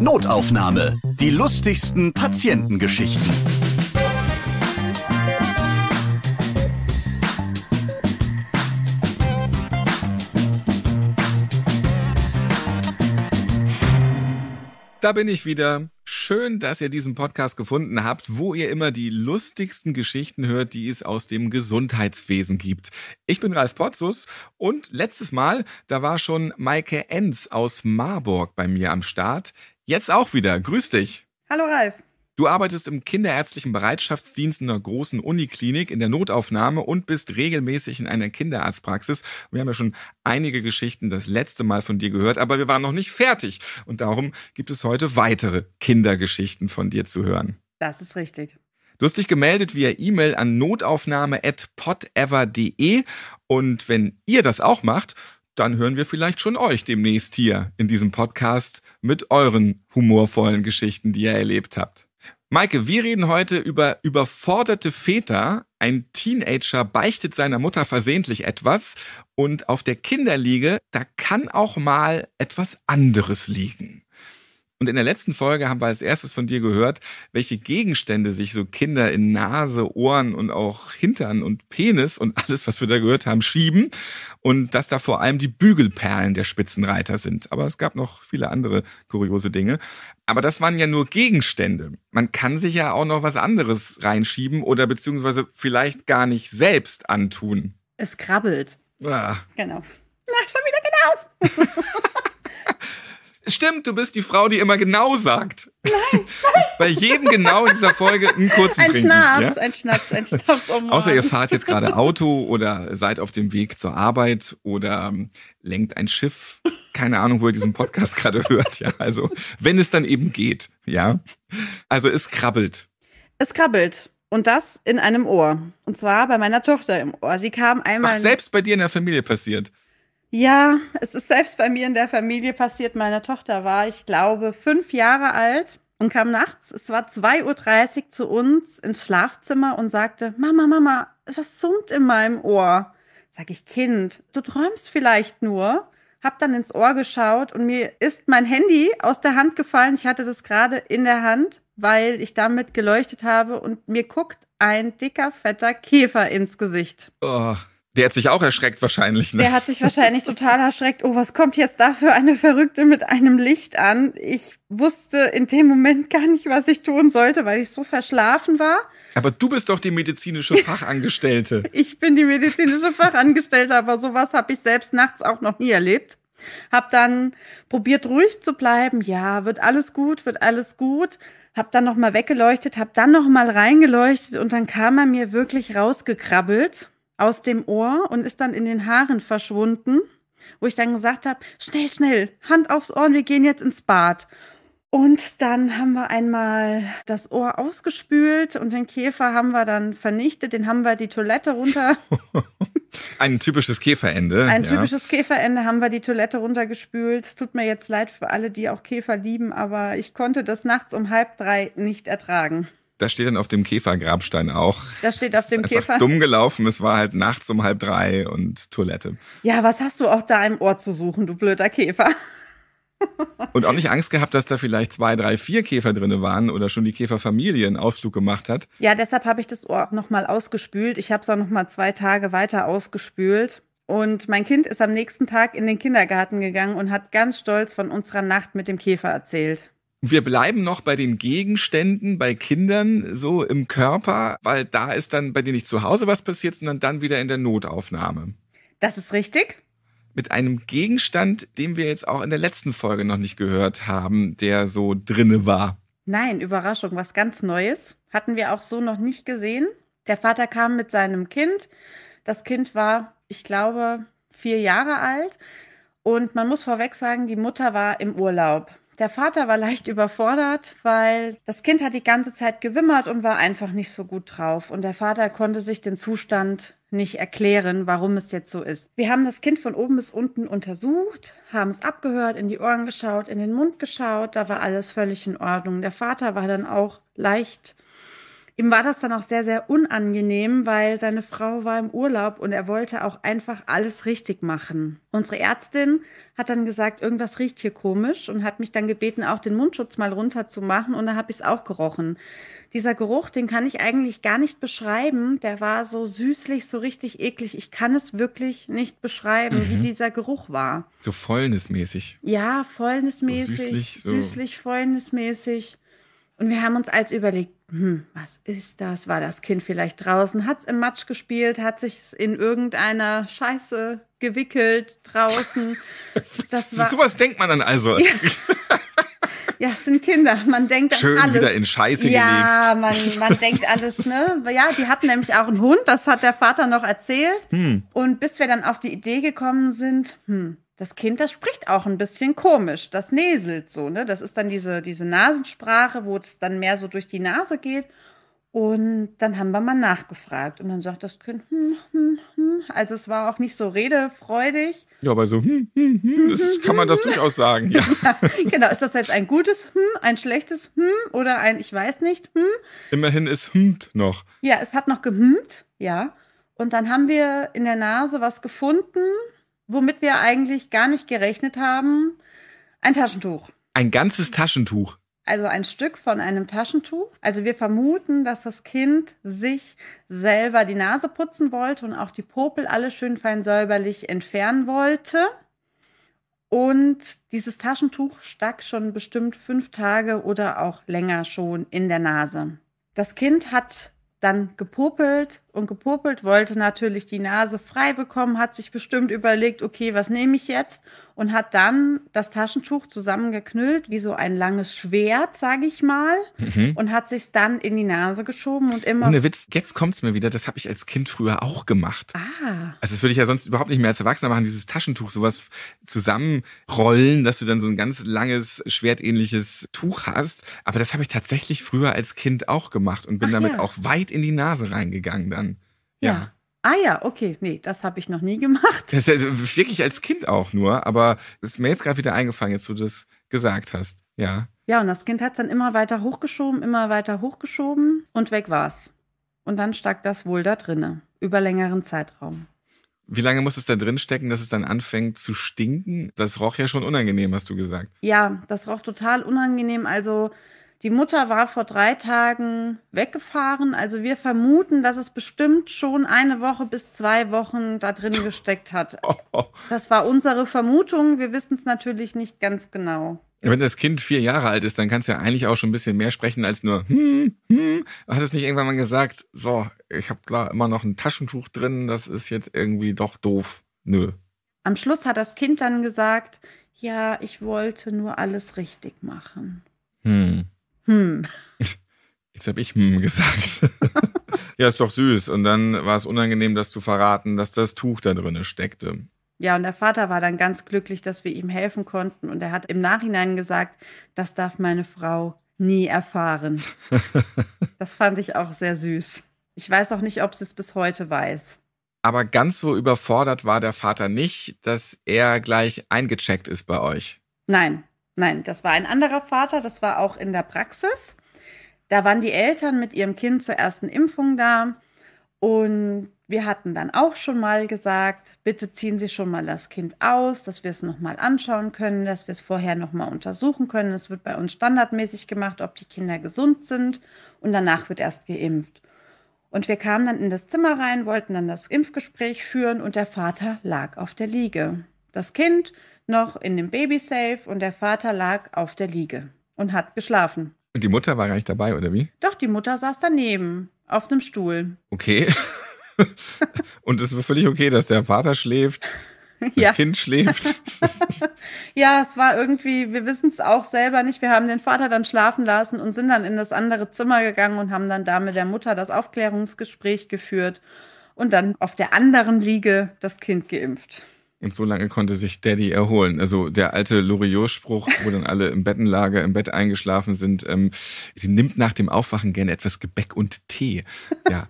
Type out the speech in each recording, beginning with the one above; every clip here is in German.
Notaufnahme. Die lustigsten Patientengeschichten. Da bin ich wieder. Schön, dass ihr diesen Podcast gefunden habt, wo ihr immer die lustigsten Geschichten hört, die es aus dem Gesundheitswesen gibt. Ich bin Ralf Potzus und letztes Mal, da war schon Maike Enz aus Marburg bei mir am Start. Jetzt auch wieder. Grüß dich. Hallo Ralf. Du arbeitest im kinderärztlichen Bereitschaftsdienst in einer großen Uniklinik in der Notaufnahme und bist regelmäßig in einer Kinderarztpraxis. Wir haben ja schon einige Geschichten das letzte Mal von dir gehört, aber wir waren noch nicht fertig. Und darum gibt es heute weitere Kindergeschichten von dir zu hören. Das ist richtig. Du hast dich gemeldet via E-Mail an notaufnahme.podever.de und wenn ihr das auch macht, dann hören wir vielleicht schon euch demnächst hier in diesem Podcast mit euren humorvollen Geschichten, die ihr erlebt habt. Maike, wir reden heute über überforderte Väter. Ein Teenager beichtet seiner Mutter versehentlich etwas und auf der Kinderliege, da kann auch mal etwas anderes liegen. Und in der letzten Folge haben wir als erstes von dir gehört, welche Gegenstände sich so Kinder in Nase, Ohren und auch Hintern und Penis und alles, was wir da gehört haben, schieben. Und dass da vor allem die Bügelperlen der Spitzenreiter sind. Aber es gab noch viele andere kuriose Dinge. Aber das waren ja nur Gegenstände. Man kann sich ja auch noch was anderes reinschieben oder beziehungsweise vielleicht gar nicht selbst antun. Es krabbelt. Ah. Genau. Na, schon wieder genau. Es stimmt, du bist die Frau, die immer genau sagt. Nein, Bei jedem genau in dieser Folge einen kurzen ein Trinken. Schnaps, ja? Ein Schnaps, ein Schnaps, ein Schnaps. Oh Außer ihr fahrt jetzt gerade Auto oder seid auf dem Weg zur Arbeit oder ähm, lenkt ein Schiff. Keine Ahnung, wo ihr diesen Podcast gerade hört. Ja, also wenn es dann eben geht. Ja, also es krabbelt. Es krabbelt. Und das in einem Ohr. Und zwar bei meiner Tochter im Ohr. Sie kam einmal. Ach, selbst bei dir in der Familie passiert. Ja, es ist selbst bei mir in der Familie passiert. Meine Tochter war, ich glaube, fünf Jahre alt und kam nachts, es war 2.30 Uhr zu uns ins Schlafzimmer und sagte, Mama, Mama, was summt in meinem Ohr? Sag ich, Kind, du träumst vielleicht nur. Hab dann ins Ohr geschaut und mir ist mein Handy aus der Hand gefallen. Ich hatte das gerade in der Hand, weil ich damit geleuchtet habe und mir guckt ein dicker, fetter Käfer ins Gesicht. Oh. Der hat sich auch erschreckt wahrscheinlich. Ne? Der hat sich wahrscheinlich total erschreckt. Oh, was kommt jetzt da für eine Verrückte mit einem Licht an? Ich wusste in dem Moment gar nicht, was ich tun sollte, weil ich so verschlafen war. Aber du bist doch die medizinische Fachangestellte. ich bin die medizinische Fachangestellte, aber sowas habe ich selbst nachts auch noch nie erlebt. Hab dann probiert ruhig zu bleiben. Ja, wird alles gut, wird alles gut. Hab dann noch mal weggeleuchtet, hab dann noch mal reingeleuchtet und dann kam er mir wirklich rausgekrabbelt aus dem Ohr und ist dann in den Haaren verschwunden, wo ich dann gesagt habe, schnell, schnell, Hand aufs Ohr, wir gehen jetzt ins Bad. Und dann haben wir einmal das Ohr ausgespült und den Käfer haben wir dann vernichtet, den haben wir die Toilette runter. Ein typisches Käferende. Ein ja. typisches Käferende haben wir die Toilette runtergespült. Es tut mir jetzt leid für alle, die auch Käfer lieben, aber ich konnte das nachts um halb drei nicht ertragen. Das steht dann auf dem Käfergrabstein auch. Das steht auf dem das ist Käfer. Dumm gelaufen, es war halt nachts um halb drei und Toilette. Ja, was hast du auch da im Ohr zu suchen, du blöder Käfer? Und auch nicht Angst gehabt, dass da vielleicht zwei, drei, vier Käfer drinne waren oder schon die Käferfamilie einen Ausflug gemacht hat. Ja, deshalb habe ich das Ohr nochmal ausgespült. Ich habe es auch nochmal zwei Tage weiter ausgespült. Und mein Kind ist am nächsten Tag in den Kindergarten gegangen und hat ganz stolz von unserer Nacht mit dem Käfer erzählt. Wir bleiben noch bei den Gegenständen, bei Kindern so im Körper, weil da ist dann bei dir nicht zu Hause was passiert, sondern dann wieder in der Notaufnahme. Das ist richtig. Mit einem Gegenstand, den wir jetzt auch in der letzten Folge noch nicht gehört haben, der so drinne war. Nein, Überraschung, was ganz Neues. Hatten wir auch so noch nicht gesehen. Der Vater kam mit seinem Kind. Das Kind war, ich glaube, vier Jahre alt. Und man muss vorweg sagen, die Mutter war im Urlaub. Der Vater war leicht überfordert, weil das Kind hat die ganze Zeit gewimmert und war einfach nicht so gut drauf. Und der Vater konnte sich den Zustand nicht erklären, warum es jetzt so ist. Wir haben das Kind von oben bis unten untersucht, haben es abgehört, in die Ohren geschaut, in den Mund geschaut. Da war alles völlig in Ordnung. Der Vater war dann auch leicht Ihm war das dann auch sehr, sehr unangenehm, weil seine Frau war im Urlaub und er wollte auch einfach alles richtig machen. Unsere Ärztin hat dann gesagt, irgendwas riecht hier komisch und hat mich dann gebeten, auch den Mundschutz mal runterzumachen und da habe ich es auch gerochen. Dieser Geruch, den kann ich eigentlich gar nicht beschreiben. Der war so süßlich, so richtig eklig. Ich kann es wirklich nicht beschreiben, mhm. wie dieser Geruch war. So fäulnismäßig. Ja, fäulnismäßig, so süßlich, so. süßlich, fäulnismäßig. Und wir haben uns als überlegt, hm, was ist das? War das Kind vielleicht draußen? Hat es im Matsch gespielt? Hat sich in irgendeiner Scheiße gewickelt draußen? Das war so was denkt man dann also. Ja. Ja, es sind Kinder. Man denkt Schön an alles. wieder in Scheiße ja, Ja, man, man denkt alles, ne? Ja, die hatten nämlich auch einen Hund, das hat der Vater noch erzählt. Hm. Und bis wir dann auf die Idee gekommen sind, hm, das Kind, das spricht auch ein bisschen komisch, das näselt so, ne? Das ist dann diese, diese Nasensprache, wo es dann mehr so durch die Nase geht. Und dann haben wir mal nachgefragt und dann sagt das Kind, hm, hm, hm. Also es war auch nicht so redefreudig. Ja, aber so, hm, hm, hm, das kann man das durchaus sagen, ja. ja. Genau, ist das jetzt ein gutes Hm, ein schlechtes Hm oder ein, ich weiß nicht, Hm? Immerhin ist Hmt noch. Ja, es hat noch gehmt, ja. Und dann haben wir in der Nase was gefunden, womit wir eigentlich gar nicht gerechnet haben. Ein Taschentuch. Ein ganzes Taschentuch. Also ein Stück von einem Taschentuch. Also wir vermuten, dass das Kind sich selber die Nase putzen wollte und auch die Popel alle schön fein säuberlich entfernen wollte. Und dieses Taschentuch stak schon bestimmt fünf Tage oder auch länger schon in der Nase. Das Kind hat dann gepopelt, und gepopelt, wollte natürlich die Nase frei bekommen, hat sich bestimmt überlegt, okay, was nehme ich jetzt? Und hat dann das Taschentuch zusammengeknüllt, wie so ein langes Schwert, sage ich mal, mhm. und hat sich dann in die Nase geschoben und immer. Ohne Witz, jetzt kommt es mir wieder, das habe ich als Kind früher auch gemacht. Ah. Also das würde ich ja sonst überhaupt nicht mehr als Erwachsener machen, dieses Taschentuch sowas zusammenrollen, dass du dann so ein ganz langes, schwertähnliches Tuch hast. Aber das habe ich tatsächlich früher als Kind auch gemacht und bin Ach, damit ja. auch weit in die Nase reingegangen dann. Ja. ja. Ah ja, okay, nee, das habe ich noch nie gemacht. Das ist also wirklich als Kind auch nur, aber das ist mir jetzt gerade wieder eingefallen, jetzt wo du das gesagt hast. Ja. Ja, und das Kind hat es dann immer weiter hochgeschoben, immer weiter hochgeschoben und weg war's. Und dann stak das wohl da drinne, über längeren Zeitraum. Wie lange muss es da drin stecken, dass es dann anfängt zu stinken? Das roch ja schon unangenehm, hast du gesagt. Ja, das roch total unangenehm. Also die Mutter war vor drei Tagen weggefahren. Also wir vermuten, dass es bestimmt schon eine Woche bis zwei Wochen da drin gesteckt hat. Das war unsere Vermutung. Wir wissen es natürlich nicht ganz genau. Wenn das Kind vier Jahre alt ist, dann kannst du ja eigentlich auch schon ein bisschen mehr sprechen als nur hm, hm. Hat es nicht irgendwann mal gesagt, so, ich habe klar immer noch ein Taschentuch drin, das ist jetzt irgendwie doch doof. Nö. Am Schluss hat das Kind dann gesagt, ja, ich wollte nur alles richtig machen. Hm. Hm. Jetzt habe ich hm gesagt. ja, ist doch süß. Und dann war es unangenehm, das zu verraten, dass das Tuch da drinne steckte. Ja, und der Vater war dann ganz glücklich, dass wir ihm helfen konnten. Und er hat im Nachhinein gesagt, das darf meine Frau nie erfahren. das fand ich auch sehr süß. Ich weiß auch nicht, ob sie es bis heute weiß. Aber ganz so überfordert war der Vater nicht, dass er gleich eingecheckt ist bei euch. Nein, Nein, das war ein anderer Vater, das war auch in der Praxis. Da waren die Eltern mit ihrem Kind zur ersten Impfung da und wir hatten dann auch schon mal gesagt, bitte ziehen Sie schon mal das Kind aus, dass wir es nochmal anschauen können, dass wir es vorher nochmal untersuchen können. Es wird bei uns standardmäßig gemacht, ob die Kinder gesund sind und danach wird erst geimpft. Und wir kamen dann in das Zimmer rein, wollten dann das Impfgespräch führen und der Vater lag auf der Liege. Das Kind noch in dem Babysafe und der Vater lag auf der Liege und hat geschlafen. Und die Mutter war gar nicht dabei, oder wie? Doch, die Mutter saß daneben, auf einem Stuhl. Okay. und es war völlig okay, dass der Vater schläft. Das ja. Kind schläft. ja, es war irgendwie, wir wissen es auch selber nicht. Wir haben den Vater dann schlafen lassen und sind dann in das andere Zimmer gegangen und haben dann da mit der Mutter das Aufklärungsgespräch geführt und dann auf der anderen Liege das Kind geimpft. Und so lange konnte sich Daddy erholen. Also der alte Loriot-Spruch, wo dann alle im Bettenlager, im Bett eingeschlafen sind. Ähm, sie nimmt nach dem Aufwachen gerne etwas Gebäck und Tee. Ja.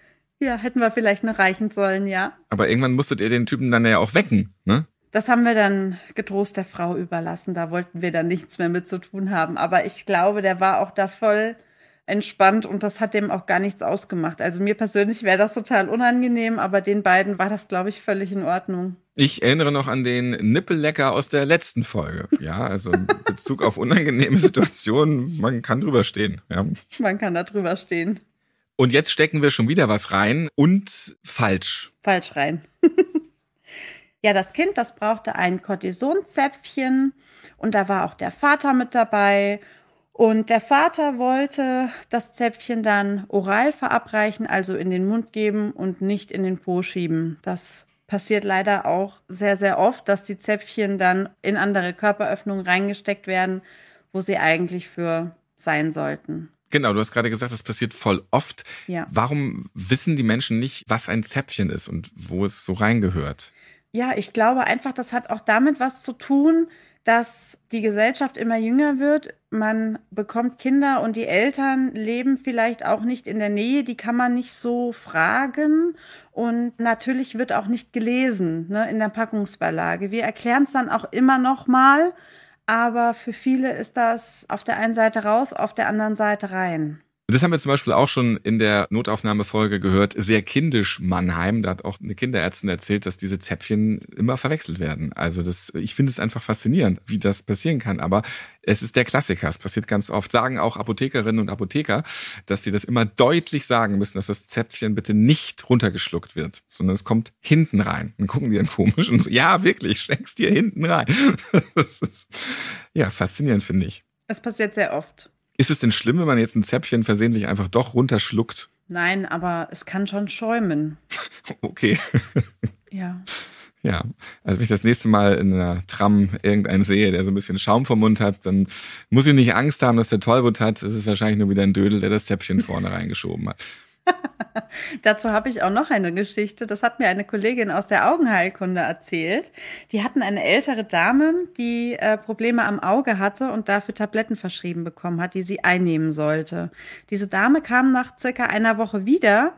ja, hätten wir vielleicht noch reichen sollen, ja. Aber irgendwann musstet ihr den Typen dann ja auch wecken, ne? Das haben wir dann getrost der Frau überlassen. Da wollten wir dann nichts mehr mit zu tun haben. Aber ich glaube, der war auch da voll entspannt und das hat dem auch gar nichts ausgemacht. Also mir persönlich wäre das total unangenehm, aber den beiden war das, glaube ich, völlig in Ordnung. Ich erinnere noch an den Nippellecker aus der letzten Folge. Ja, also in Bezug auf unangenehme Situationen, man kann drüber stehen. Ja. Man kann da drüber stehen. Und jetzt stecken wir schon wieder was rein und falsch. Falsch rein. ja, das Kind, das brauchte ein Kortisonzäpfchen und da war auch der Vater mit dabei und der Vater wollte das Zäpfchen dann oral verabreichen, also in den Mund geben und nicht in den Po schieben. Das passiert leider auch sehr, sehr oft, dass die Zäpfchen dann in andere Körperöffnungen reingesteckt werden, wo sie eigentlich für sein sollten. Genau, du hast gerade gesagt, das passiert voll oft. Ja. Warum wissen die Menschen nicht, was ein Zäpfchen ist und wo es so reingehört? Ja, ich glaube einfach, das hat auch damit was zu tun, dass die Gesellschaft immer jünger wird. Man bekommt Kinder und die Eltern leben vielleicht auch nicht in der Nähe. Die kann man nicht so fragen. Und natürlich wird auch nicht gelesen ne, in der Packungsbeilage. Wir erklären es dann auch immer noch mal. Aber für viele ist das auf der einen Seite raus, auf der anderen Seite rein. Das haben wir zum Beispiel auch schon in der Notaufnahmefolge gehört. Sehr kindisch Mannheim. Da hat auch eine Kinderärztin erzählt, dass diese Zäpfchen immer verwechselt werden. Also das, ich finde es einfach faszinierend, wie das passieren kann. Aber es ist der Klassiker. Es passiert ganz oft. Sagen auch Apothekerinnen und Apotheker, dass sie das immer deutlich sagen müssen, dass das Zäpfchen bitte nicht runtergeschluckt wird, sondern es kommt hinten rein. Dann gucken die dann komisch und so, ja, wirklich, schenkst dir hinten rein. Das ist, ja, faszinierend, finde ich. Es passiert sehr oft. Ist es denn schlimm, wenn man jetzt ein Zäpfchen versehentlich einfach doch runterschluckt? Nein, aber es kann schon schäumen. okay. ja. Ja, also wenn ich das nächste Mal in einer Tram irgendeinen sehe, der so ein bisschen Schaum vom Mund hat, dann muss ich nicht Angst haben, dass der Tollwut hat. Es ist wahrscheinlich nur wieder ein Dödel, der das Täppchen vorne reingeschoben hat. Dazu habe ich auch noch eine Geschichte. Das hat mir eine Kollegin aus der Augenheilkunde erzählt. Die hatten eine ältere Dame, die äh, Probleme am Auge hatte und dafür Tabletten verschrieben bekommen hat, die sie einnehmen sollte. Diese Dame kam nach circa einer Woche wieder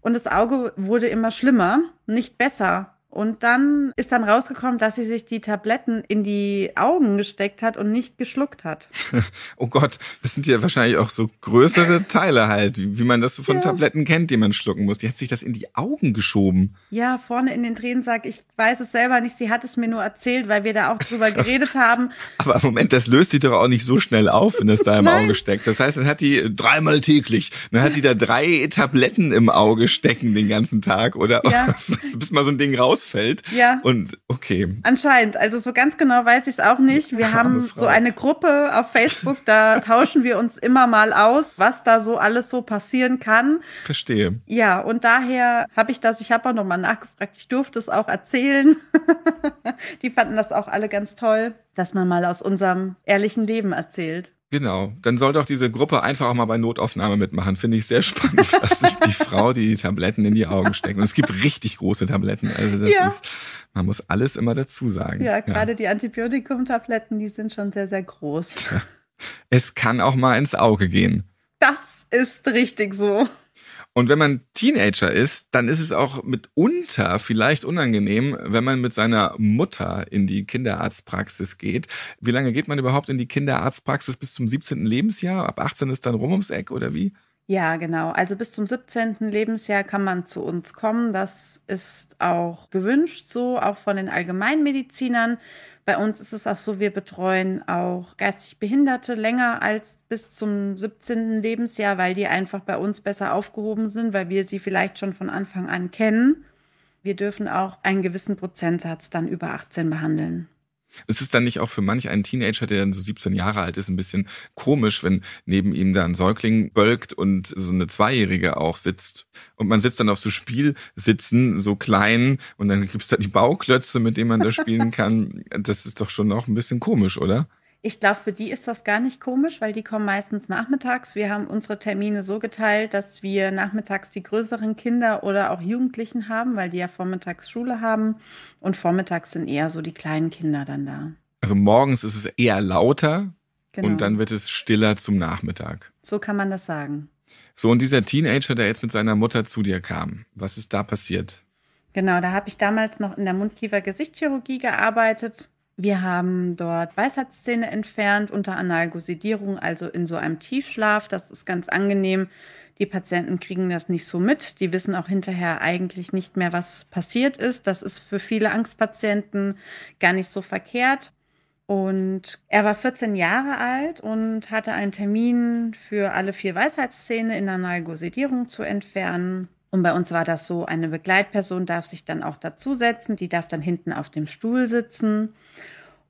und das Auge wurde immer schlimmer, nicht besser. Und dann ist dann rausgekommen, dass sie sich die Tabletten in die Augen gesteckt hat und nicht geschluckt hat. oh Gott, das sind ja wahrscheinlich auch so größere Teile halt, wie man das so von ja. Tabletten kennt, die man schlucken muss. Die hat sich das in die Augen geschoben. Ja, vorne in den Tränen sagt, Ich weiß es selber nicht. Sie hat es mir nur erzählt, weil wir da auch drüber geredet haben. Aber im Moment, das löst sich doch auch nicht so schnell auf, wenn das da im Auge steckt. Das heißt, dann hat die äh, dreimal täglich, dann hat sie da drei Tabletten im Auge stecken den ganzen Tag oder ja. bis mal so ein Ding raus ausfällt. Ja. Und okay. Anscheinend. Also so ganz genau weiß ich es auch nicht. Wir haben Frau. so eine Gruppe auf Facebook, da tauschen wir uns immer mal aus, was da so alles so passieren kann. Verstehe. Ja, und daher habe ich das, ich habe auch nochmal nachgefragt, ich durfte es auch erzählen. Die fanden das auch alle ganz toll, dass man mal aus unserem ehrlichen Leben erzählt. Genau, dann soll doch diese Gruppe einfach auch mal bei Notaufnahme mitmachen. Finde ich sehr spannend, dass die Frau die Tabletten in die Augen steckt. Und es gibt richtig große Tabletten. Also das ja. ist, man muss alles immer dazu sagen. Ja, gerade ja. die Antibiotikum-Tabletten, die sind schon sehr, sehr groß. Es kann auch mal ins Auge gehen. Das ist richtig so. Und wenn man Teenager ist, dann ist es auch mitunter vielleicht unangenehm, wenn man mit seiner Mutter in die Kinderarztpraxis geht. Wie lange geht man überhaupt in die Kinderarztpraxis? Bis zum 17. Lebensjahr? Ab 18 ist dann rum ums Eck oder wie? Ja, genau. Also bis zum 17. Lebensjahr kann man zu uns kommen. Das ist auch gewünscht so, auch von den Allgemeinmedizinern. Bei uns ist es auch so, wir betreuen auch geistig Behinderte länger als bis zum 17. Lebensjahr, weil die einfach bei uns besser aufgehoben sind, weil wir sie vielleicht schon von Anfang an kennen. Wir dürfen auch einen gewissen Prozentsatz dann über 18 behandeln. Es ist dann nicht auch für manch einen Teenager, der dann so 17 Jahre alt ist, ein bisschen komisch, wenn neben ihm da ein Säugling bölkt und so eine Zweijährige auch sitzt. Und man sitzt dann auf so Spielsitzen, so klein, und dann gibt's da die Bauklötze, mit denen man da spielen kann. Das ist doch schon auch ein bisschen komisch, oder? Ich glaube, für die ist das gar nicht komisch, weil die kommen meistens nachmittags. Wir haben unsere Termine so geteilt, dass wir nachmittags die größeren Kinder oder auch Jugendlichen haben, weil die ja vormittags Schule haben. Und vormittags sind eher so die kleinen Kinder dann da. Also morgens ist es eher lauter genau. und dann wird es stiller zum Nachmittag. So kann man das sagen. So, und dieser Teenager, der jetzt mit seiner Mutter zu dir kam, was ist da passiert? Genau, da habe ich damals noch in der Mundkiefer-Gesichtschirurgie gearbeitet wir haben dort Weisheitszähne entfernt, unter Analgosidierung, also in so einem Tiefschlaf. Das ist ganz angenehm. Die Patienten kriegen das nicht so mit. Die wissen auch hinterher eigentlich nicht mehr, was passiert ist. Das ist für viele Angstpatienten gar nicht so verkehrt. Und er war 14 Jahre alt und hatte einen Termin für alle vier Weisheitszähne in Analgosidierung zu entfernen. Und bei uns war das so, eine Begleitperson darf sich dann auch dazusetzen, die darf dann hinten auf dem Stuhl sitzen.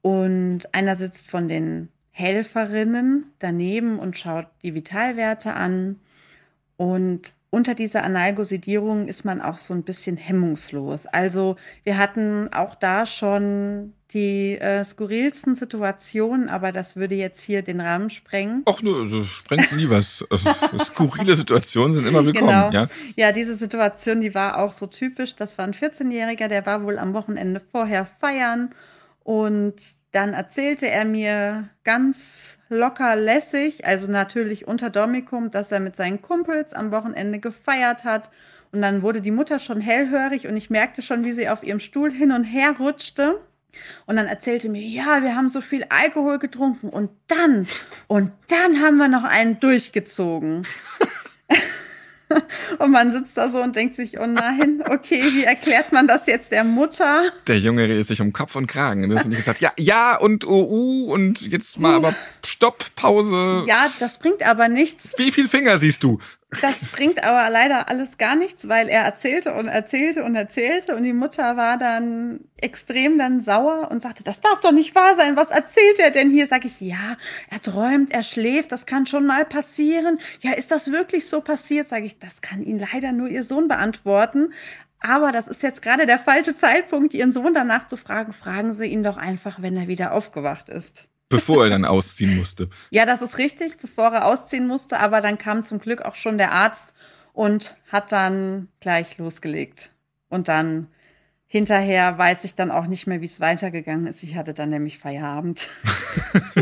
Und einer sitzt von den Helferinnen daneben und schaut die Vitalwerte an. Und unter dieser Analgosidierung ist man auch so ein bisschen hemmungslos. Also wir hatten auch da schon die äh, skurrilsten Situationen, aber das würde jetzt hier den Rahmen sprengen. Ach nö, also sprengt nie was. Also, skurrile Situationen sind immer willkommen. Genau. Ja? ja, diese Situation, die war auch so typisch. Das war ein 14-Jähriger, der war wohl am Wochenende vorher feiern und dann erzählte er mir ganz locker lässig, also natürlich unter Domikum, dass er mit seinen Kumpels am Wochenende gefeiert hat. Und dann wurde die Mutter schon hellhörig und ich merkte schon, wie sie auf ihrem Stuhl hin und her rutschte. Und dann erzählte mir, ja, wir haben so viel Alkohol getrunken und dann, und dann haben wir noch einen durchgezogen. und man sitzt da so und denkt sich, oh nein, okay, wie erklärt man das jetzt der Mutter? Der Junge ist sich um Kopf und Kragen. Und hat gesagt, ja, ja und oh, uh, und jetzt mal aber Stopp, Pause. Ja, das bringt aber nichts. Wie viele Finger siehst du? Das bringt aber leider alles gar nichts, weil er erzählte und erzählte und erzählte und die Mutter war dann extrem dann sauer und sagte, das darf doch nicht wahr sein, was erzählt er denn hier? Sag ich, ja, er träumt, er schläft, das kann schon mal passieren. Ja, ist das wirklich so passiert? Sag ich, das kann ihn leider nur ihr Sohn beantworten. Aber das ist jetzt gerade der falsche Zeitpunkt, Ihren Sohn danach zu fragen. Fragen Sie ihn doch einfach, wenn er wieder aufgewacht ist bevor er dann ausziehen musste. Ja, das ist richtig, bevor er ausziehen musste, aber dann kam zum Glück auch schon der Arzt und hat dann gleich losgelegt. Und dann hinterher weiß ich dann auch nicht mehr, wie es weitergegangen ist. Ich hatte dann nämlich Feierabend.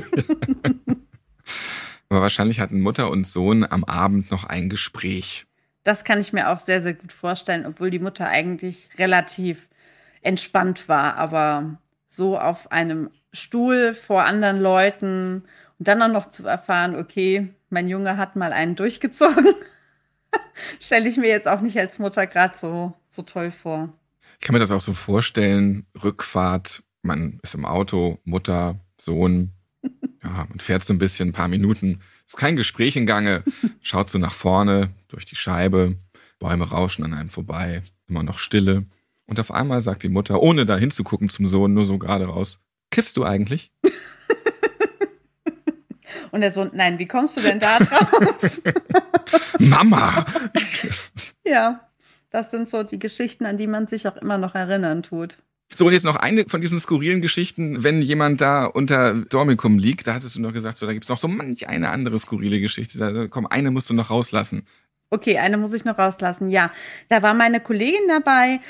aber wahrscheinlich hatten Mutter und Sohn am Abend noch ein Gespräch. Das kann ich mir auch sehr, sehr gut vorstellen, obwohl die Mutter eigentlich relativ entspannt war, aber so auf einem Stuhl vor anderen Leuten und dann auch noch zu erfahren, okay, mein Junge hat mal einen durchgezogen, stelle ich mir jetzt auch nicht als Mutter gerade so, so toll vor. Ich kann mir das auch so vorstellen, Rückfahrt, man ist im Auto, Mutter, Sohn, ja, man fährt so ein bisschen, ein paar Minuten, ist kein Gespräch in Gange, schaut so nach vorne durch die Scheibe, Bäume rauschen an einem vorbei, immer noch Stille. Und auf einmal sagt die Mutter, ohne da hinzugucken zum Sohn, nur so gerade raus, kiffst du eigentlich? Und der Sohn, nein, wie kommst du denn da drauf? Mama! ja, das sind so die Geschichten, an die man sich auch immer noch erinnern tut. So, und jetzt noch eine von diesen skurrilen Geschichten, wenn jemand da unter Dormicum liegt, da hattest du noch gesagt, so, da gibt es noch so manch eine andere skurrile Geschichte. Da, komm, eine musst du noch rauslassen. Okay, eine muss ich noch rauslassen, ja. Da war meine Kollegin dabei,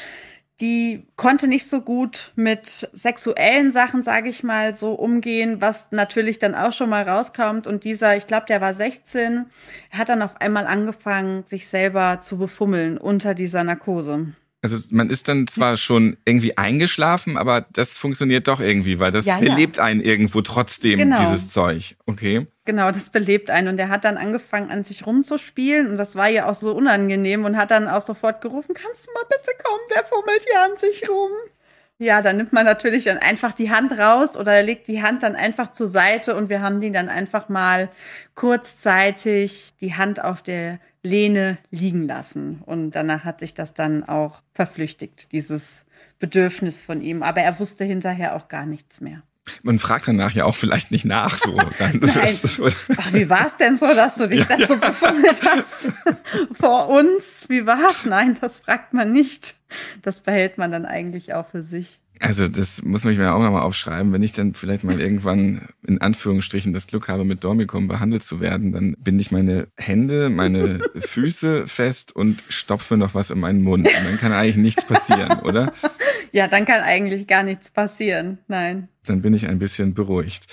die konnte nicht so gut mit sexuellen Sachen, sage ich mal, so umgehen, was natürlich dann auch schon mal rauskommt. Und dieser, ich glaube, der war 16, hat dann auf einmal angefangen, sich selber zu befummeln unter dieser Narkose. Also man ist dann zwar schon irgendwie eingeschlafen, aber das funktioniert doch irgendwie, weil das ja, belebt ja. einen irgendwo trotzdem, genau. dieses Zeug. Okay. Genau, das belebt einen. Und er hat dann angefangen, an sich rumzuspielen. Und das war ja auch so unangenehm und hat dann auch sofort gerufen, kannst du mal bitte kommen, der fummelt hier an sich rum. Ja, dann nimmt man natürlich dann einfach die Hand raus oder legt die Hand dann einfach zur Seite und wir haben die dann einfach mal kurzzeitig die Hand auf der Lehne liegen lassen. Und danach hat sich das dann auch verflüchtigt, dieses Bedürfnis von ihm. Aber er wusste hinterher auch gar nichts mehr. Man fragt danach ja auch vielleicht nicht nach so. Dann, ist, Ach, wie war es denn so, dass du dich ja, da so ja. befummelt hast vor uns? Wie war's? Nein, das fragt man nicht. Das behält man dann eigentlich auch für sich. Also das muss man mir auch nochmal aufschreiben. Wenn ich dann vielleicht mal irgendwann in Anführungsstrichen das Glück habe, mit Dormicum behandelt zu werden, dann binde ich meine Hände, meine Füße fest und stopfe noch was in meinen Mund. Und dann kann eigentlich nichts passieren, oder? Ja, dann kann eigentlich gar nichts passieren. Nein. Dann bin ich ein bisschen beruhigt.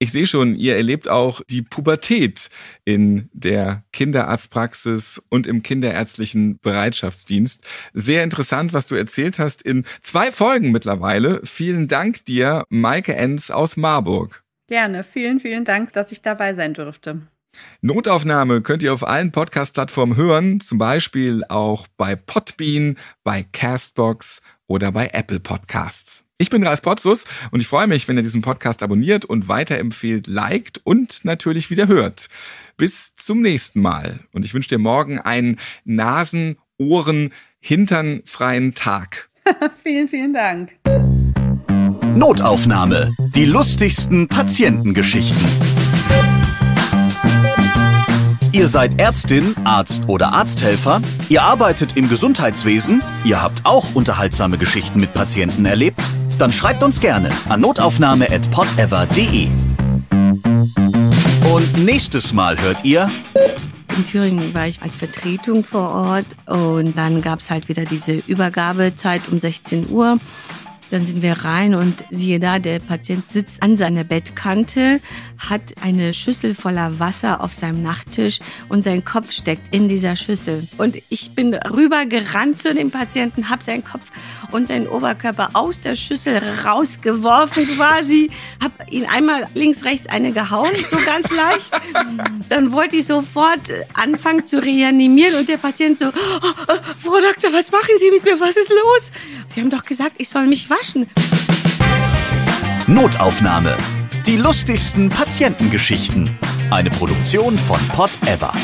Ich sehe schon, ihr erlebt auch die Pubertät in der Kinderarztpraxis und im kinderärztlichen Bereitschaftsdienst. Sehr interessant, was du erzählt hast in zwei Folgen mittlerweile. Vielen Dank dir, Maike Enz aus Marburg. Gerne. Vielen, vielen Dank, dass ich dabei sein durfte. Notaufnahme könnt ihr auf allen Podcast-Plattformen hören, zum Beispiel auch bei Podbean, bei Castbox oder bei Apple Podcasts. Ich bin Ralf Potzus und ich freue mich, wenn ihr diesen Podcast abonniert und weiterempfehlt, liked und natürlich wieder hört. Bis zum nächsten Mal und ich wünsche dir morgen einen Nasen, Ohren, Hinternfreien Tag. vielen, vielen Dank. Notaufnahme. Die lustigsten Patientengeschichten. Ihr seid Ärztin, Arzt oder Arzthelfer, ihr arbeitet im Gesundheitswesen, ihr habt auch unterhaltsame Geschichten mit Patienten erlebt, dann schreibt uns gerne an notaufnahme.podever.de. Und nächstes Mal hört ihr. In Thüringen war ich als Vertretung vor Ort und dann gab es halt wieder diese Übergabezeit um 16 Uhr. Dann sind wir rein und siehe da, der Patient sitzt an seiner Bettkante, hat eine Schüssel voller Wasser auf seinem Nachttisch und sein Kopf steckt in dieser Schüssel. Und ich bin rüber gerannt zu dem Patienten, hab seinen Kopf und seinen Oberkörper aus der Schüssel rausgeworfen quasi, hab ihn einmal links, rechts eine gehauen, so ganz leicht. Dann wollte ich sofort anfangen zu reanimieren und der Patient so, oh, oh, Frau Doktor, was machen Sie mit mir? Was ist los? Sie haben doch gesagt, ich soll mich waschen. Notaufnahme. Die lustigsten Patientengeschichten. Eine Produktion von Pot Ever.